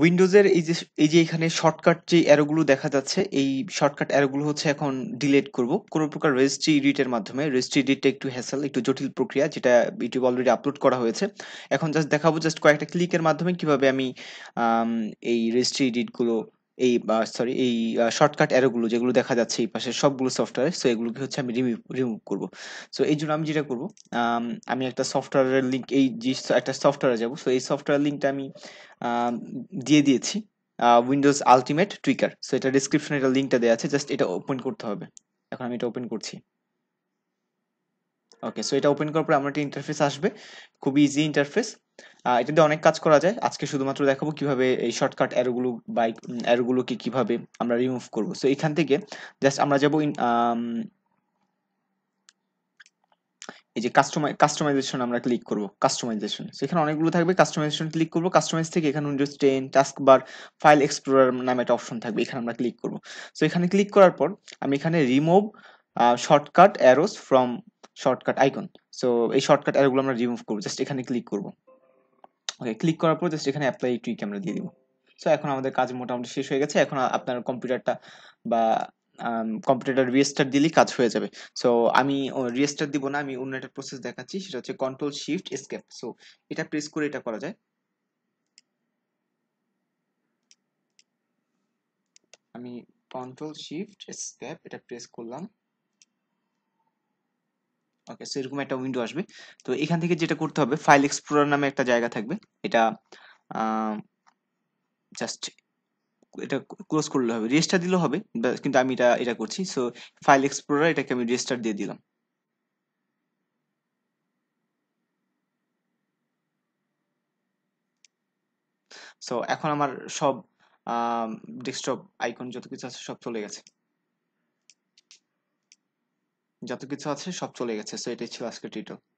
উইন্ডোজের এই যে এই যে এখানে শর্টকাট যে অ্যারোগুলো দেখা যাচ্ছে এই শর্টকাট অ্যারোগুলো হচ্ছে এখন ডিলেট করব কোনো প্রকার রেজিস্ট্রি এডিটের মাধ্যমে রেজিস্ট্রি এডিটটা একটু হ্যাসেল একটু জটিল প্রক্রিয়া যেটা ইউটিউব অলরেডি আপলোড করা হয়েছে এখন জাস্ট দেখাবো জাস্ট কয়েকটা ক্লিকের মাধ্যমে কিভাবে আমি এই রেজিস্ট্রি এডিটগুলো এই সরি এই শর্টকাট অ্যারোগুলো যেগুলো দেখা যাচ্ছে এই পাশে সবগুলো সফটওয়্যার সো এগুলোকে হচ্ছে আমি রিমুভ রিমুভ করবো সো এই জন্য আমি যেটা করব আমি একটা সফটওয়্যারের লিঙ্ক এই যে একটা সফটওয়্যারে যাব সো এই সফটওয়্যার লিঙ্কটা আমি দিয়ে দিয়েছি উইন্ডোজ আলটিমেট টুইকার সো এটা ডিসক্রিপশনে এটা লিঙ্কটা দেওয়া আছে জাস্ট এটা ওপেন করতে হবে এখন আমি এটা ওপেন করছি ওকে সো এটা ওপেন করার পর আমার একটা ইন্টারফেস আসবে খুব ইজি ইন্টারফেস এটা দিয়ে অনেক কাজ করা যায় আজকে শুধুমাত্র দেখাবো কিভাবে এই শর্টকাট অ্যারোগুলো বাইক অ্যারোগুলোকে কিভাবে আমরা রিমুভ করব সো এখান থেকে জাস্ট আমরা যাবো এই যে কাস্টমাই কাস্টমাইজেশন আমরা ক্লিক করব কাস্টমাইজেশন এখানে অনেকগুলো থাকবে কাস্টমাইজেশন ক্লিক করব কাস্টমাইজ থেকে এখানে Windows ten taskbar file explorer নামে একটা অপশন থাকবে এখানে আমরা ক্লিক করব সো এখানে ক্লিক করার পর আমি এখানে remove shortcut arrows from shortcut icon so এই শর্টকাট অ্যারোগুলো আমরা রিমুভ করব জাস্ট এখানে ক্লিক করব ওকে ক্লিক করার পর জাস্ট এখানে অ্যাপ্লাই টুইকে আমরা দিয়ে দিব সো এখন আমাদের কাজ মোটামুটি শেষ হয়ে গেছে এখন আপনার কম্পিউটারটা বা কম্পিউটারটা রিস্টার্ট দিলেই কাজ হয়ে যাবে সো আমি রিস্টার্ট দিব না আমি অন্য একটা প্রসেস দেখাচ্ছি সেটা হচ্ছে কন্ট্রোল শিফট এসকেপ সো এটা প্রেস করে এটা করা যায় আমি কন্ট্রোল শিফট এসকেপ এটা প্রেস করলাম ওকে সেরকম একটা উইন্ডো আসবে তো এখান থেকে যেটা করতে হবে ফাইল এক্সপ্লোরার নামে একটা জায়গা থাকবে এটা জাস্ট এটা ক্লোজ করলে হবে রেজিস্টার দিলে হবে কিন্তু আমি এটা এটা করছি সো ফাইল এক্সপ্লোরার এটাকে আমি রেজিস্টার দিয়ে দিলাম সো এখন আমার সব ডেস্কটপ আইকন যত কিছু আছে সব চলে গেছে যত কিছু আছে সব চলে গেছে সো এটাই ছিল আজকের টিউটোরিয়াল